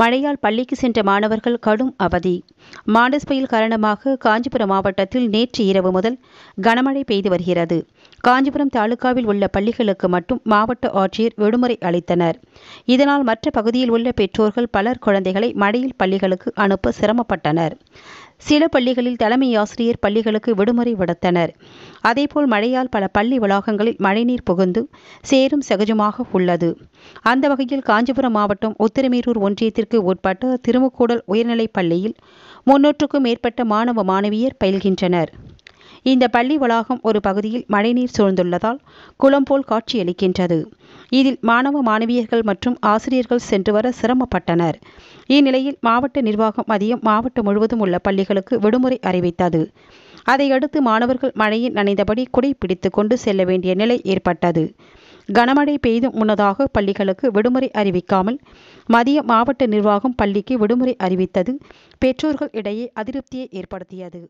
மழையால் பள்ளிக்கு சென்ற மாணவர்கள் கடும் அவதி மாண்டஸ் புயல் காரணமாக காஞ்சிபுரம் மாவட்டத்தில் நேற்று இரவு முதல் கனமழை பெய்து வருகிறது காஞ்சிபுரம் தாலுகாவில் உள்ள பள்ளிகளுக்கு மட்டும் மாவட்ட ஆட்சியர் விடுமுறை அளித்தனர் இதனால் மற்ற பகுதியில் உள்ள பெற்றோர்கள் பலர் குழந்தைகளை மழையில் பள்ளிகளுக்கு அனுப்ப சிரமப்பட்டனர் சில பள்ளிகளில் தலைமை ஆசிரியர் பள்ளிகளுக்கு விடுமுறை விடுத்தனர் அதேபோல் மழையால் பல பள்ளி வளாகங்களில் மழைநீர் புகுந்து சேரும் சகஜமாக உள்ளது அந்த வகையில் காஞ்சிபுரம் மாவட்டம் உத்திரமேரூர் ஒன்றியத்திற்கு உட்பட்ட திருமுக்கூடல் உயர்நிலைப் பள்ளியில் முன்னூற்றுக்கும் மேற்பட்ட மாணவ மாணவியர் பயில்கின்றனர் இந்த பள்ளி வளாகம் ஒரு பகுதியில் மழைநீர் சூழ்ந்துள்ளதால் குளம் போல் காட்சியளிக்கின்றது இதில் மாணவ மாணவியர்கள் மற்றும் ஆசிரியர்கள் சென்று வர சிரமப்பட்டனர் இந்நிலையில் மாவட்ட நிர்வாகம் மதியம் மாவட்டம் முழுவதும் உள்ள பள்ளிகளுக்கு விடுமுறை அறிவித்தது அதையடுத்து மாணவர்கள் மழையில் நனைந்தபடி குடை பிடித்து கொண்டு செல்ல வேண்டிய நிலை ஏற்பட்டது கனமழை பெய்தும் முன்னதாக பள்ளிகளுக்கு விடுமுறை அறிவிக்காமல் மதிய மாவட்ட நிர்வாகம் பள்ளிக்கு விடுமுறை அறிவித்தது பெற்றோர்கள் இடையே அதிருப்தியை ஏற்படுத்தியது